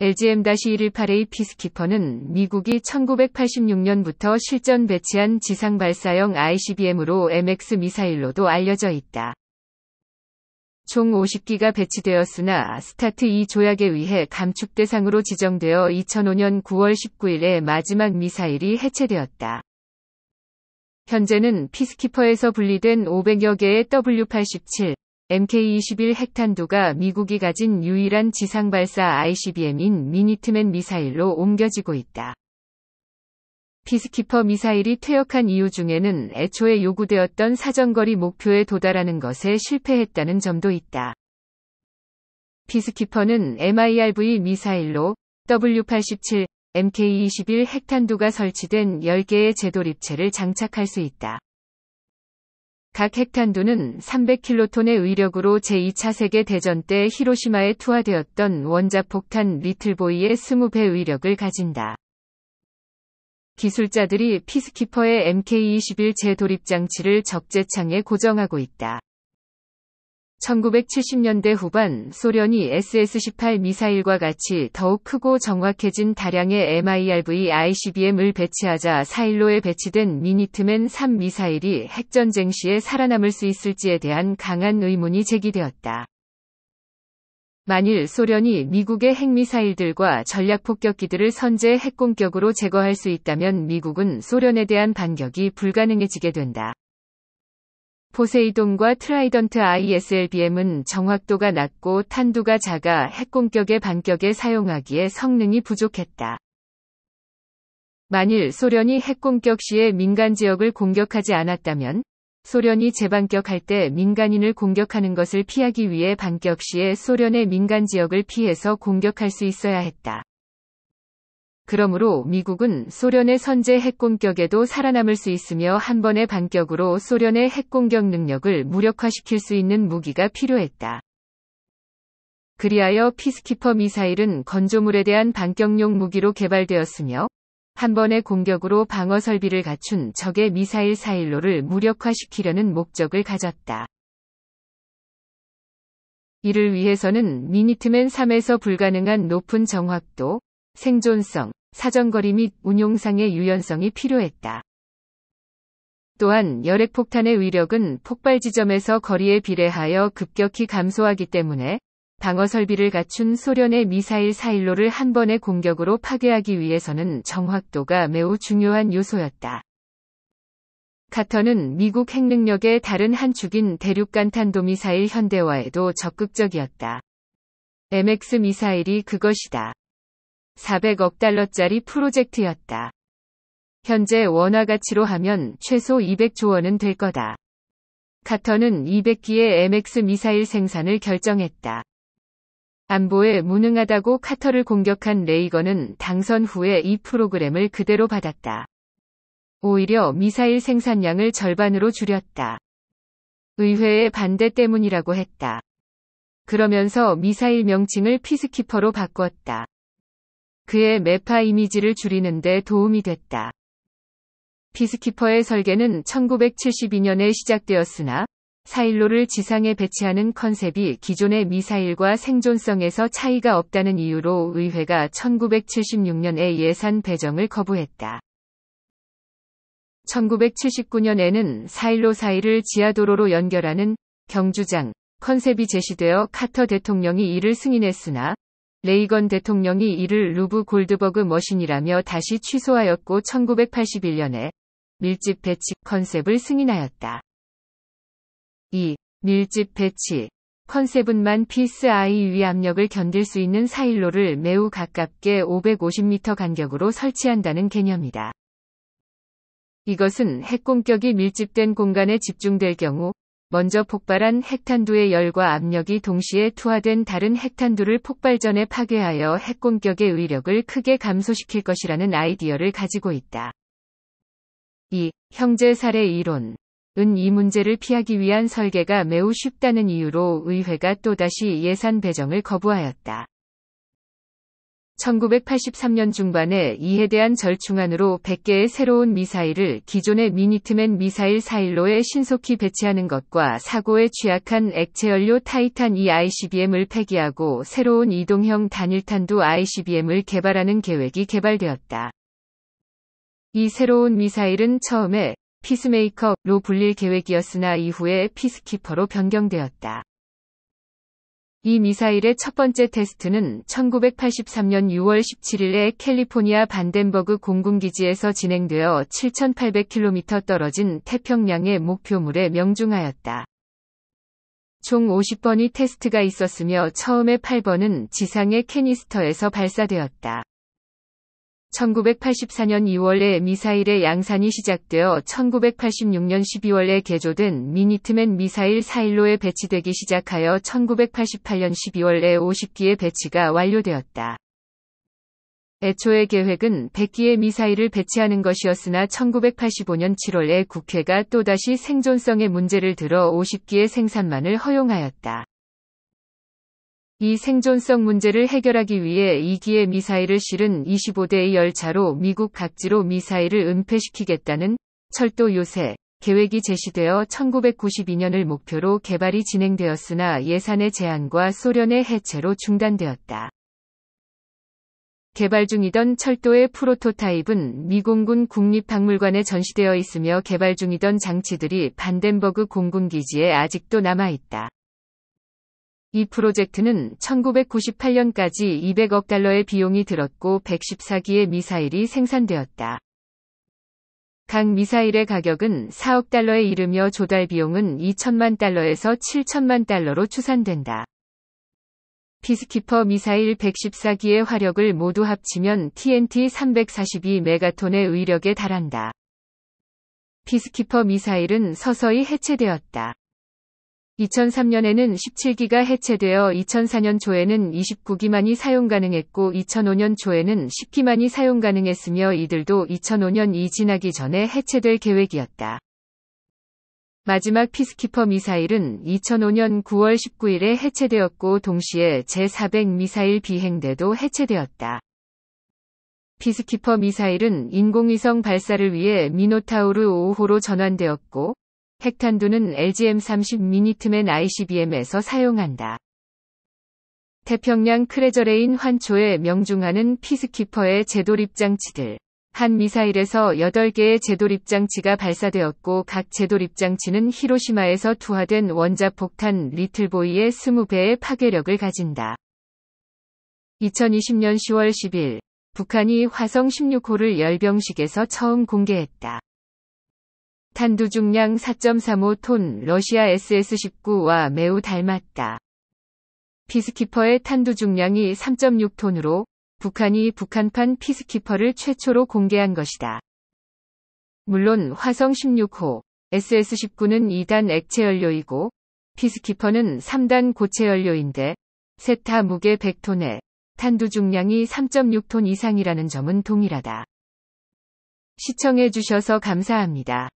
LGM-118A 피스키퍼는 미국이 1986년부터 실전 배치한 지상 발사형 ICBM으로 MX 미사일로도 알려져 있다. 총 50기가 배치되었으나 스타트 2 조약에 의해 감축 대상으로 지정되어 2005년 9월 19일에 마지막 미사일이 해체되었다. 현재는 피스키퍼에서 분리된 500여 개의 W-87, MK-21 핵탄두가 미국이 가진 유일한 지상 발사 ICBM인 미니트맨 미사일로 옮겨지고 있다. 피스키퍼 미사일이 퇴역한 이유 중에는 애초에 요구되었던 사정거리 목표에 도달하는 것에 실패했다는 점도 있다. 피스키퍼는 MIRV 미사일로 W-87, MK-21 핵탄두가 설치된 10개의 제도립체를 장착할 수 있다. 각 핵탄두는 300킬로톤의 의력으로 제2차 세계대전 때 히로시마에 투하되었던 원자폭탄 리틀보이의 20배 의력을 가진다. 기술자들이 피스키퍼의 MK-21 재도입 장치를 적재창에 고정하고 있다. 1970년대 후반 소련이 SS-18 미사일과 같이 더욱 크고 정확해진 다량의 MIRV ICBM을 배치하자 사일로에 배치된 미니트맨 3 미사일이 핵전쟁 시에 살아남을 수 있을지에 대한 강한 의문이 제기되었다. 만일 소련이 미국의 핵미사일들과 전략폭격기들을 선제 핵공격으로 제거할 수 있다면 미국은 소련에 대한 반격이 불가능해지게 된다. 포세이돈과 트라이던트 ISLBM은 정확도가 낮고 탄두가 작아 핵공격의 반격에 사용하기에 성능이 부족했다. 만일 소련이 핵공격 시에 민간 지역을 공격하지 않았다면 소련이 재반격할 때 민간인을 공격하는 것을 피하기 위해 반격 시에 소련의 민간 지역을 피해서 공격할 수 있어야 했다. 그러므로 미국은 소련의 선제 핵공격에도 살아남을 수 있으며 한 번의 반격으로 소련의 핵공격 능력을 무력화시킬 수 있는 무기가 필요했다. 그리하여 피스키퍼 미사일은 건조물에 대한 반격용 무기로 개발되었으며 한 번의 공격으로 방어 설비를 갖춘 적의 미사일 사일로를 무력화시키려는 목적을 가졌다. 이를 위해서는 미니트맨 3에서 불가능한 높은 정확도, 생존성, 사전거리및 운용상의 유연성이 필요했다. 또한 열핵폭탄의 위력은 폭발 지점에서 거리에 비례하여 급격히 감소하기 때문에 방어 설비를 갖춘 소련의 미사일 사일로를 한 번의 공격으로 파괴하기 위해서는 정확도가 매우 중요한 요소였다. 카터는 미국 핵능력의 다른 한 축인 대륙간 탄도미사일 현대화에도 적극적이었다. MX 미사일이 그것이다. 400억 달러짜리 프로젝트였다. 현재 원화 가치로 하면 최소 200조 원은 될 거다. 카터는 200기의 MX 미사일 생산을 결정했다. 안보에 무능하다고 카터를 공격한 레이건은 당선 후에 이 프로그램을 그대로 받았다. 오히려 미사일 생산량을 절반으로 줄였다. 의회의 반대 때문이라고 했다. 그러면서 미사일 명칭을 피스키퍼로 바꾸었다 그의 메파 이미지를 줄이는 데 도움이 됐다. 피스키퍼의 설계는 1972년에 시작되었으나 사일로를 지상에 배치하는 컨셉이 기존의 미사일과 생존성에서 차이가 없다는 이유로 의회가 1976년에 예산 배정을 거부했다. 1979년에는 사일로 사이를 지하도로로 연결하는 경주장 컨셉이 제시되어 카터 대통령이 이를 승인했으나 레이건 대통령이 이를 루브 골드버그 머신이라며 다시 취소하였고 1981년에 밀집 배치 컨셉을 승인하였다. 2. 밀집 배치 컨셉은만 피스 아이 위 압력을 견딜 수 있는 사일로를 매우 가깝게 550m 간격으로 설치한다는 개념이다. 이것은 핵공격이 밀집된 공간에 집중될 경우 먼저 폭발한 핵탄두의 열과 압력이 동시에 투하된 다른 핵탄두를 폭발 전에 파괴하여 핵공격의 위력을 크게 감소시킬 것이라는 아이디어를 가지고 있다. 2. 형제 살해 이론. 은이 문제를 피하기 위한 설계가 매우 쉽다는 이유로 의회가 또다시 예산 배정을 거부하였다. 1983년 중반에 이에 대한 절충안으로 100개의 새로운 미사일을 기존의 미니트맨 미사일 사일로에 신속히 배치하는 것과 사고에 취약한 액체연료 타이탄 E ICBM을 폐기하고 새로운 이동형 단일탄도 ICBM을 개발하는 계획이 개발되었다. 이 새로운 미사일은 처음에 피스메이커로 불릴 계획이었으나 이후에 피스키퍼로 변경되었다. 이 미사일의 첫 번째 테스트는 1983년 6월 17일에 캘리포니아 반덴버그 공군기지에서 진행되어 7,800km 떨어진 태평양의 목표물에 명중하였다. 총 50번이 테스트가 있었으며 처음에 8번은 지상의 캐니스터에서 발사되었다. 1984년 2월에 미사일의 양산이 시작되어 1986년 12월에 개조된 미니트맨 미사일 4일로에 배치되기 시작하여 1988년 12월에 50기의 배치가 완료되었다. 애초의 계획은 100기의 미사일을 배치하는 것이었으나 1985년 7월에 국회가 또다시 생존성의 문제를 들어 50기의 생산만을 허용하였다. 이 생존성 문제를 해결하기 위해 2기의 미사일을 실은 25대의 열차로 미국 각지로 미사일을 은폐시키겠다는 철도 요새 계획이 제시되어 1992년을 목표로 개발이 진행되었으나 예산의 제한과 소련의 해체로 중단되었다. 개발 중이던 철도의 프로토타입은 미공군 국립박물관에 전시되어 있으며 개발 중이던 장치들이 반덴버그 공군기지에 아직도 남아있다. 이 프로젝트는 1998년까지 200억 달러의 비용이 들었고 114기의 미사일이 생산되었다. 각 미사일의 가격은 4억 달러에 이르며 조달 비용은 2천만 달러에서 7천만 달러로 추산된다. 피스키퍼 미사일 114기의 화력을 모두 합치면 TNT 342 메가톤의 위력에 달한다. 피스키퍼 미사일은 서서히 해체되었다. 2003년에는 17기가 해체되어 2004년 초에는 29기만이 사용 가능했고 2005년 초에는 10기만이 사용 가능했으며 이들도 2005년 이 지나기 전에 해체될 계획이었다. 마지막 피스키퍼 미사일은 2005년 9월 19일에 해체되었고 동시에 제400 미사일 비행대도 해체되었다. 피스키퍼 미사일은 인공위성 발사를 위해 미노타우르 5호로 전환되었고 핵탄두는 LGM-30 미니트맨 ICBM에서 사용한다. 태평양 크레저레인 환초에 명중하는 피스키퍼의 제돌입 장치들. 한 미사일에서 8개의 제돌입 장치가 발사되었고 각제돌입 장치는 히로시마에서 투하된 원자 폭탄 리틀보이의 20배의 파괴력을 가진다. 2020년 10월 10일 북한이 화성 16호를 열병식에서 처음 공개했다. 탄두 중량 4.35톤 러시아 SS-19와 매우 닮았다. 피스키퍼의 탄두 중량이 3.6톤으로 북한이 북한판 피스키퍼를 최초로 공개한 것이다. 물론 화성 16호 SS-19는 2단 액체 연료이고 피스키퍼는 3단 고체 연료인데 세타 무게 100톤에 탄두 중량이 3.6톤 이상이라는 점은 동일하다. 시청해 주셔서 감사합니다.